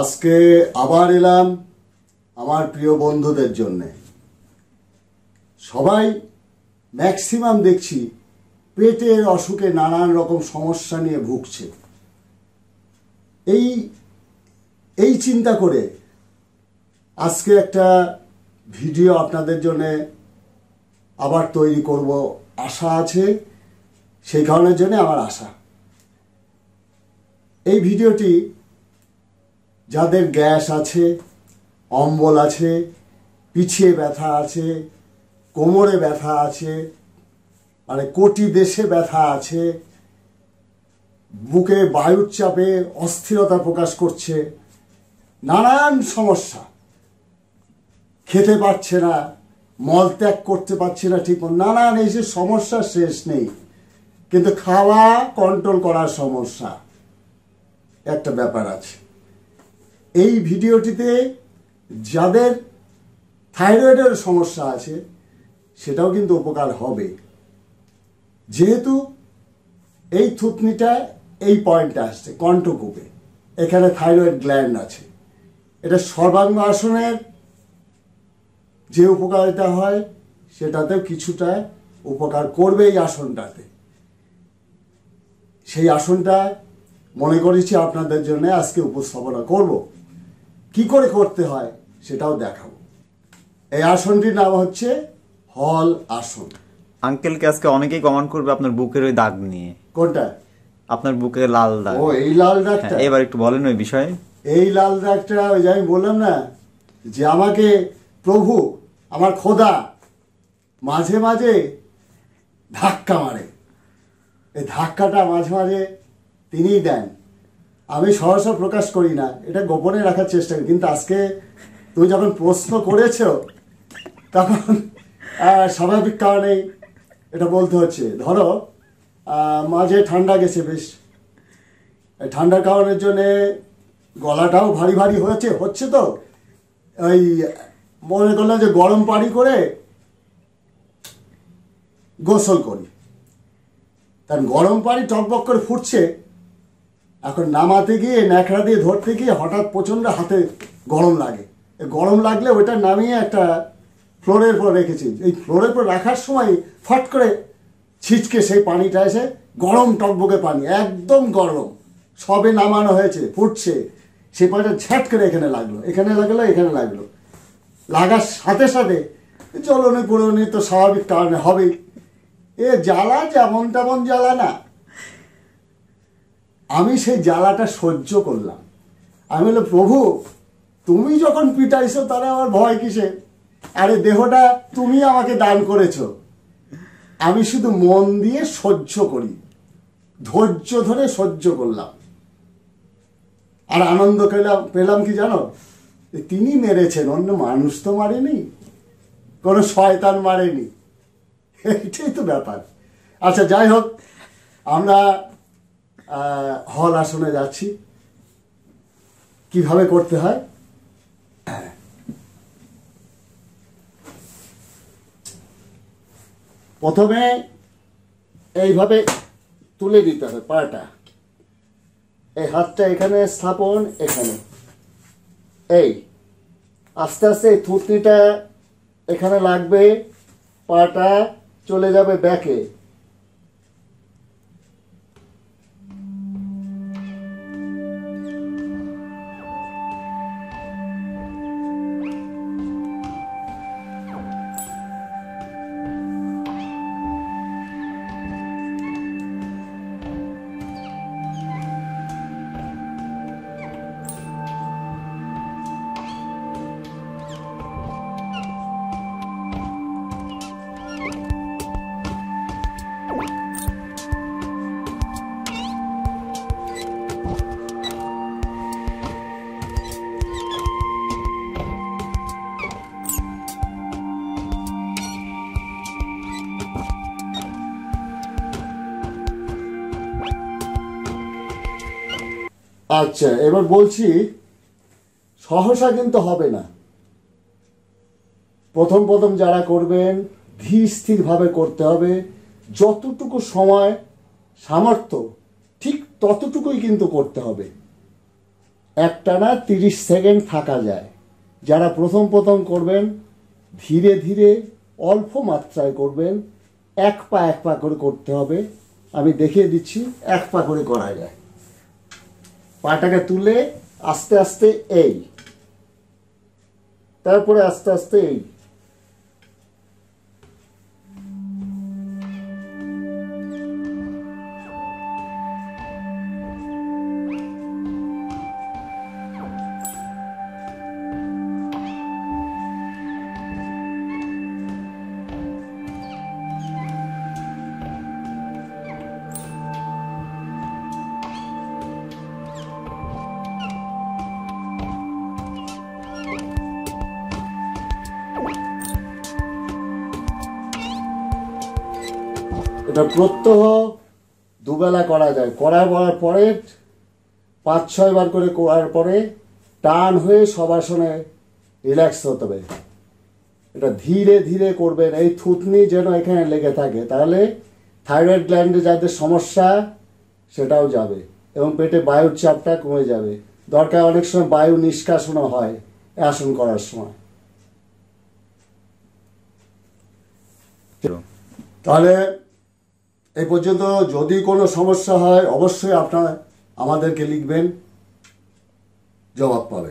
আজকে আবার এলাম আমার প্রিয় বন্ধুদের জন্যে সবাই ম্যাক্সিমাম দেখছি পেটের অসুখে নানান রকম সমস্যা নিয়ে ভুগছে এই এই চিন্তা করে আজকে একটা ভিডিও আপনাদের জন্যে আবার তৈরি করব আশা আছে সেই কারণের জন্য আমার আশা এই ভিডিওটি যাদের গ্যাস আছে অম্বল আছে পিছিয়ে ব্যথা আছে কোমরে ব্যথা আছে মানে কোটি দেশে ব্যথা আছে বুকে বায়ুর চাপে অস্থিরতা প্রকাশ করছে নানান সমস্যা খেতে পারছে না মল ত্যাগ করতে পারছে না ঠিক নানান এই যে সমস্যা শেষ নেই কিন্তু খাওয়া কন্ট্রোল করার সমস্যা একটা ব্যাপার আছে এই ভিডিওটিতে যাদের থাইরয়েডের সমস্যা আছে সেটাও কিন্তু উপকার হবে যেহেতু এই থুতনিটা এই পয়েন্টটা আসছে কণ্ঠকূপে এখানে থাইরয়েড গ্ল্যান্ড আছে এটা সর্বাঙ্গ আসনের যে উপকারিতা হয় সেটাতেও কিছুটা উপকার করবে এই আসনটাতে সেই আসনটা মনে করেছি আপনাদের জন্য আজকে উপস্থাপনা করব কি করে করতে হয় সেটাও দেখাবো এই আসনটির নাম হচ্ছে হল আসন আঙ্কেলকে আজকে অনেকেই কমান করবে আপনার বুকের ওই দাগ নিয়ে কোনটা আপনার বুকে লাল দাগ ও এই লাল দাগটা হ্যাঁ, এবার একটু বলেন ওই বিষয়ে এই লাল দাগটা ওই যে আমি বললাম না যে আমাকে প্রভু আমার খোদা মাঝে মাঝে ধাক্কা মারে এই ধাক্কাটা মাঝে মাঝে তিনিই দেন আমি সহসা প্রকাশ করি না এটা গোপনে রাখার চেষ্টা করি কিন্তু আজকে তুমি যখন প্রশ্ন করেছ তখন স্বাভাবিক কারণেই এটা বলতে হচ্ছে ধরো মাঝে ঠান্ডা গেছে বেশ ঠান্ডার কারণের জন্যে গলাটাও ভারী ভারী হয়েছে হচ্ছে তো ওই মনে করলাম যে গরম পানি করে গোসল করি কারণ গরম পানি টকবক করে ফুটছে এখন নামাতে গিয়ে ন্যাকড়া দিয়ে ধরতে গিয়ে হঠাৎ প্রচণ্ড হাতে গরম লাগে গরম লাগলে ওইটা নামিয়ে একটা ফ্লোরের পর রেখেছি এই ফ্লোরের পর রাখার সময় ফট করে ছিচকে সেই পানিটা এসে গরম টকবকে পানি একদম গরম সবে নামানো হয়েছে ফুটছে সেই পানিটা ঝ্যাট করে এখানে লাগলো এখানে লাগলো এখানে লাগলো লাগার সাথে সাথে জ্বলনে পোড়নে তো স্বাভাবিক কারণে হবেই এ জ্বালা যেমন তেমন জ্বালা না আমি সেই জ্বালাটা সহ্য করলাম আমি বললাম প্রভু তুমি যখন পিটাইছো তারা আমার ভয় কিসে আরে দেহটা তুমি আমাকে দান করেছ আমি শুধু মন দিয়ে সহ্য করি ধৈর্য ধরে সহ্য করলাম আর আনন্দ পেলাম পেলাম কি জানো তিনি মেরেছেন অন্য মানুষ তো মারেনি কোনো শয়তান মারেনি এটাই তো ব্যাপার আচ্ছা যাই হোক আমরা হল আসনে যাচ্ছি কিভাবে করতে হয় প্রথমে এইভাবে তুলে দিতে হবে পাটা এই হাতটা এখানে স্থাপন এখানে এই আস্তে আস্তে এই থুতনিটা এখানে লাগবে পাটা চলে যাবে ব্যাকে আচ্ছা এবার বলছি সহসা কিন্তু হবে না প্রথম প্রথম যারা করবেন ধীর স্থিরভাবে করতে হবে যতটুকু সময় সামর্থ্য ঠিক ততটুকুই কিন্তু করতে হবে একটানা তিরিশ সেকেন্ড থাকা যায় যারা প্রথম প্রথম করবেন ধীরে ধীরে অল্প মাত্রায় করবেন এক পা এক পা করে করতে হবে আমি দেখিয়ে দিচ্ছি এক পা করে করা যায় পাটাকে তুলে আস্তে আস্তে এই তারপরে আস্তে আস্তে এই ওটা প্রত্যহ দুবেলা করা যায় করা করার পরে পাঁচ ছয় বার করে করার পরে টান হয়ে সবাসনে রিল্যাক্স হতে হবে এটা ধীরে ধীরে করবেন এই থুতনি যেন এখানে লেগে থাকে তাহলে থাইরয়েড গ্ল্যান্ডে যাদের সমস্যা সেটাও যাবে এবং পেটে বায়ুর চাপটা কমে যাবে দরকার অনেক সময় বায়ু নিষ্কাশনও হয় আসন করার সময় তাহলে এই পর্যন্ত যদি কোনো সমস্যা হয় অবশ্যই আপনারা আমাদেরকে লিখবেন জবাব পাবেন